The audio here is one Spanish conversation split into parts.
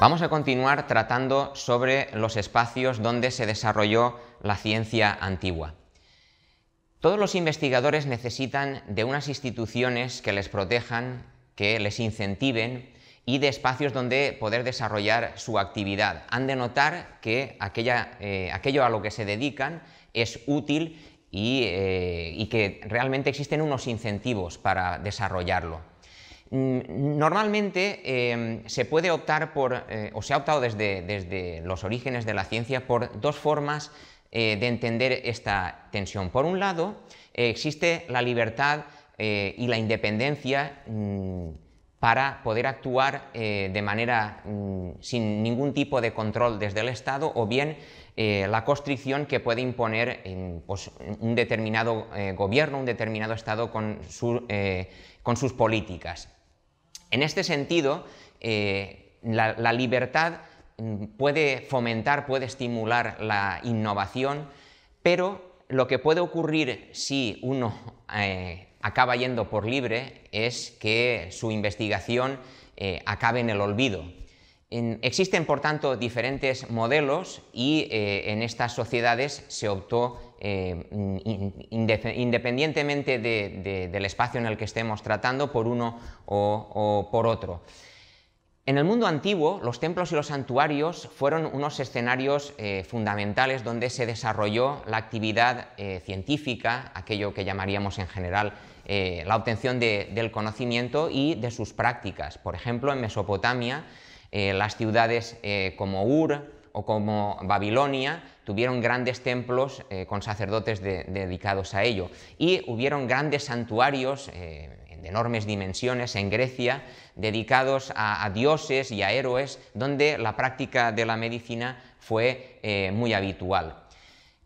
Vamos a continuar tratando sobre los espacios donde se desarrolló la ciencia antigua. Todos los investigadores necesitan de unas instituciones que les protejan, que les incentiven y de espacios donde poder desarrollar su actividad. Han de notar que eh, aquello a lo que se dedican es útil y eh, que realmente existen unos incentivos para desarrollarlo. Mm, normalmente em, se puede optar por, eh, o se ha optado desde, los orígenes de la ciencia por dos formas eh, de entender esta tensión. Por un lado, eh, existe la libertad y la independencia mm, para poder actuar de manera mm, sin ningún tipo de control desde el Estado o bien la constricción que puede imponer pues, un determinado gobierno, un determinado Estado con sus políticas. En este sentido, eh, la, libertad mm, puede fomentar, puede estimular la innovación, pero lo que puede ocurrir si uno eh, acaba yendo por libre es que su investigación eh, acabe en el olvido. existen, por tanto, diferentes modelos y en estas sociedades se optó eh, independientemente del espacio en el que estemos tratando, por uno o, por otro. En el mundo antiguo, los templos y los santuarios fueron unos escenarios eh, fundamentales donde se desarrolló la actividad eh, científica, aquello que llamaríamos en general la obtención del conocimiento y de sus prácticas. Por ejemplo, en Mesopotamia, las ciudades como Ur o como Babilonia tuvieron grandes templos eh, con sacerdotes dedicados a ello y hubieron grandes santuarios eh, de enormes dimensiones en Grecia dedicados a, dioses y a héroes donde la práctica de la medicina fue eh, muy habitual.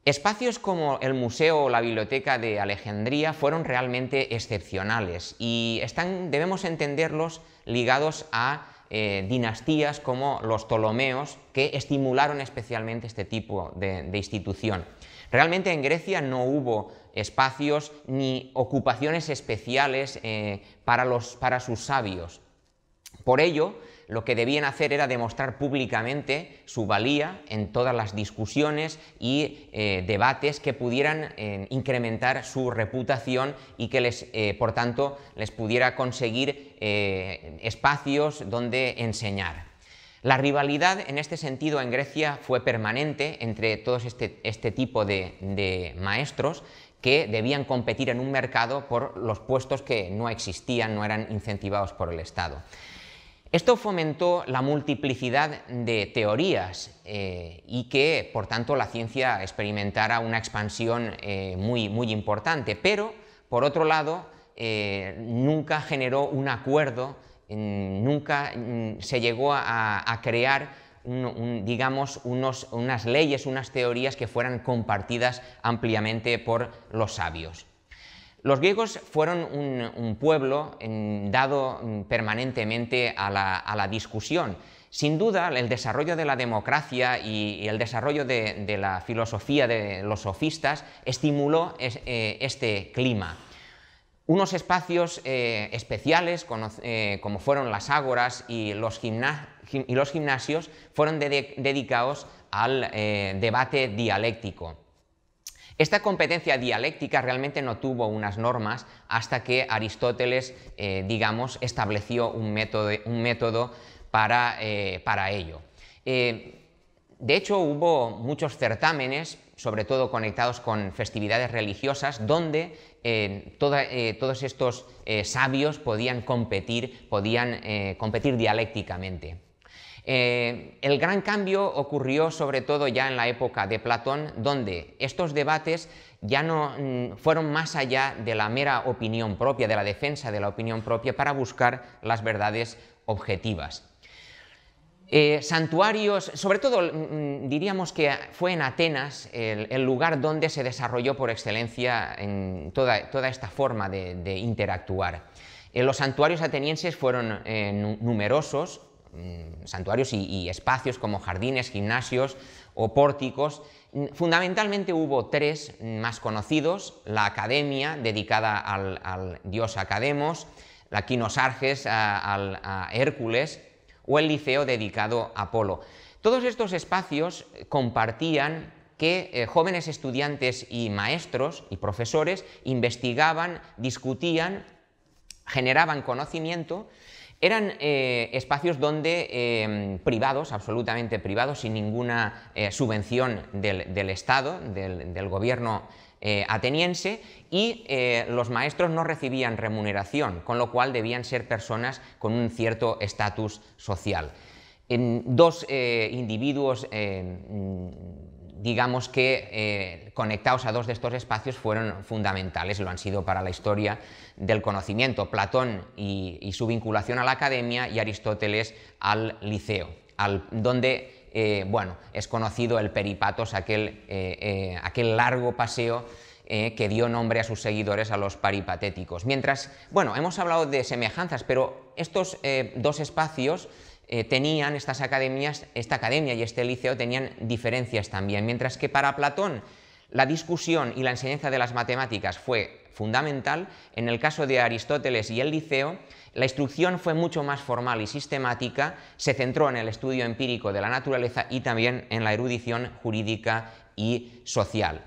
Espacios como el museo o la biblioteca de Alejandría fueron realmente excepcionales y están, debemos entenderlos ligados a eh, dinastías como los Ptolomeos que estimularon especialmente este tipo de, institución. Realmente en Grecia no hubo espacios ni ocupaciones especiales eh, para, para sus sabios. Por ello, lo que debían hacer era demostrar públicamente su valía en todas las discusiones y eh, debates que pudieran eh, incrementar su reputación y que les, eh, por tanto, les pudiera conseguir espacios donde enseñar. La rivalidad en este sentido en Grecia fue permanente entre todos este, este tipo de maestros que debían competir en un mercado por los puestos que no existían, no eran incentivados por el Estado. Esto fomentó la multiplicidad de teorías eh, y que, por tanto, la ciencia experimentara una expansión eh, muy, muy importante, pero, por otro lado, eh, nunca generó un acuerdo, mm, nunca mm, se llegó a, crear digamos, unas leyes, unas teorías que fueran compartidas ampliamente por los sabios. Los griegos fueron un, pueblo dado mm, permanentemente a la, discusión. Sin duda, el desarrollo de la democracia y, el desarrollo de, la filosofía de los sofistas estimuló eh, este clima. Unos espacios eh, especiales, eh, como fueron las ágoras y los, gimnasios, fueron dedicados al debate dialéctico. Esta competencia dialéctica realmente no tuvo unas normas hasta que Aristóteles, eh, digamos, estableció un método, eh, para, ello. Eh, de hecho, hubo muchos certámenes, sobre todo conectados con festividades religiosas, donde todos estos sabios podían competir, podían competir dialécticamente. Eh, el gran cambio ocurrió sobre todo ya en la época de Platón, donde estos debates ya no mm, fueron más allá de la mera opinión propia, de la defensa de la opinión propia, para buscar las verdades objetivas. Eh, santuarios, sobre todo mm, mm, diríamos que fue en Atenas el, lugar donde se desarrolló por excelencia toda, esta forma de, interactuar. Eh, los santuarios atenienses fueron numerosos, Mm, santuarios y, espacios como jardines, gimnasios o pórticos. Fundamentalmente hubo tres más conocidos, la academia dedicada al, dios Academos, la Quinosarges al a, Hércules o el liceo dedicado a Apolo. Todos estos espacios compartían que eh, jóvenes estudiantes y maestros y profesores investigaban, discutían, generaban conocimiento eran eh, espacios donde em, privados, absolutamente privados, sin ninguna eh, subvención del, Estado, del, del gobierno eh, ateniense, y los maestros no recibían remuneración, con lo cual debían ser personas con un cierto estatus social. En dos individuos em, digamos que eh, conectados a dos de estos espacios fueron fundamentales, lo han sido para la historia del conocimiento, Platón y, su vinculación a la academia y Aristóteles al liceo, al, donde eh, bueno, es conocido el peripatos, aquel, eh, aquel largo paseo que dio nombre a sus seguidores a los paripatéticos. Mientras, bueno, hemos hablado de semejanzas, pero estos dos espacios eh, tenían estas academias, esta academia y este liceo tenían diferencias también, mientras que para Platón la discusión y la enseñanza de las matemáticas fue fundamental, en el caso de Aristóteles y el liceo, la instrucción fue mucho más formal y sistemática, se centró en el estudio empírico de la naturaleza y también en la erudición jurídica y social.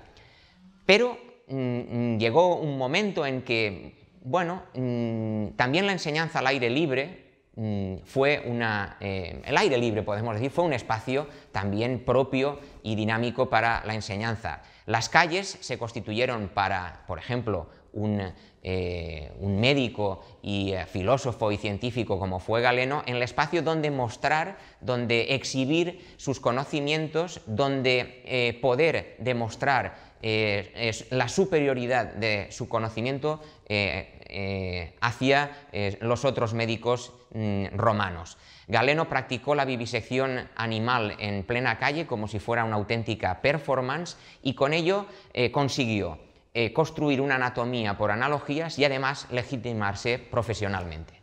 Pero mm, mm, llegó un momento en que, bueno, mm, también la enseñanza al aire libre, Mm, fue una, eh, el aire libre, podemos decir, fue un espacio también propio y dinámico para la enseñanza. Las calles se constituyeron para, por ejemplo, un, eh, médico y eh, filósofo y científico como fue Galeno, en el espacio donde mostrar, donde exhibir sus conocimientos, donde poder demostrar eh, es la superioridad de su conocimiento eh, eh, hacia los otros médicos mm, romanos. Galeno practicó la vivisección animal en plena calle como si fuera una auténtica performance y con ello consiguió construir una anatomía por analogías y además legitimarse profesionalmente.